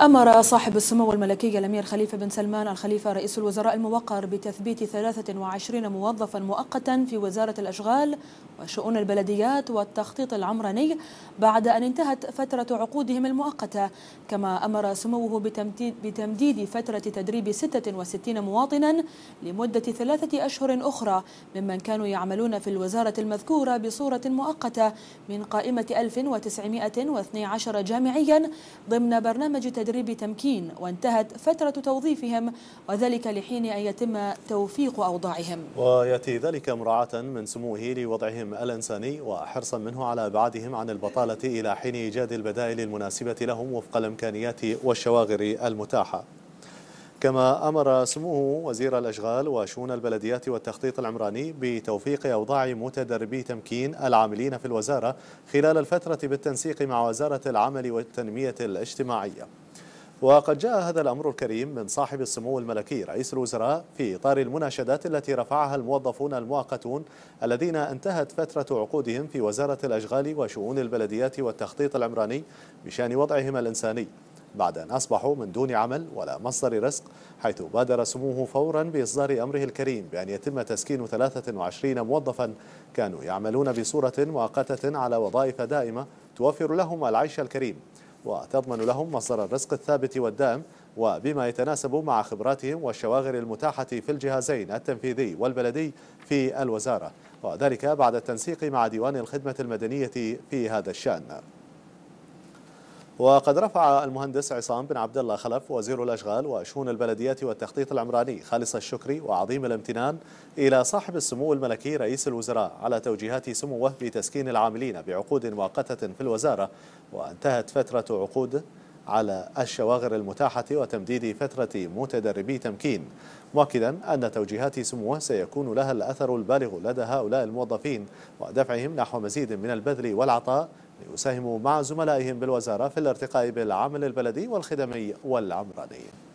أمر صاحب السمو الملكي الأمير خليفة بن سلمان الخليفة رئيس الوزراء الموقر بتثبيت 23 موظفا مؤقتا في وزارة الأشغال وشؤون البلديات والتخطيط العمراني بعد أن انتهت فترة عقودهم المؤقتة كما أمر سموه بتمديد فترة تدريب 66 مواطنا لمدة ثلاثة أشهر أخرى ممن كانوا يعملون في الوزارة المذكورة بصورة مؤقتة من قائمة 1912 جامعيا ضمن برنامج تدريب تدريب تمكين وانتهت فترة توظيفهم وذلك لحين أن يتم توفيق أوضاعهم ويأتي ذلك مراعاة من سموه لوضعهم الإنساني وحرصا منه على إبعادهم عن البطالة إلى حين إيجاد البدائل المناسبة لهم وفق الإمكانيات والشواغر المتاحة كما أمر سموه وزير الأشغال وشؤون البلديات والتخطيط العمراني بتوفيق أوضاع متدربي تمكين العاملين في الوزارة خلال الفترة بالتنسيق مع وزارة العمل والتنمية الاجتماعية وقد جاء هذا الأمر الكريم من صاحب السمو الملكي رئيس الوزراء في إطار المناشدات التي رفعها الموظفون المؤقتون الذين انتهت فترة عقودهم في وزارة الأشغال وشؤون البلديات والتخطيط العمراني بشأن وضعهم الإنساني بعد أن أصبحوا من دون عمل ولا مصدر رزق حيث بادر سموه فورا بإصدار أمره الكريم بأن يتم تسكين 23 موظفا كانوا يعملون بصورة مؤقتة على وظائف دائمة توفر لهم العيش الكريم وتضمن لهم مصدر الرزق الثابت والدائم وبما يتناسب مع خبراتهم والشواغر المتاحة في الجهازين التنفيذي والبلدي في الوزارة وذلك بعد التنسيق مع ديوان الخدمة المدنية في هذا الشأن وقد رفع المهندس عصام بن عبد الله خلف وزير الأشغال وشؤون البلديات والتخطيط العمراني خالص الشكري وعظيم الامتنان إلى صاحب السمو الملكي رئيس الوزراء على توجيهات سموه بتسكين العاملين بعقود مؤقتة في الوزارة وانتهت فترة عقود على الشواغر المتاحة وتمديد فترة متدربي تمكين مؤكدا أن توجيهات سموه سيكون لها الأثر البالغ لدى هؤلاء الموظفين ودفعهم نحو مزيد من البذل والعطاء ليساهموا مع زملائهم بالوزارة في الارتقاء بالعمل البلدي والخدمي والعمراني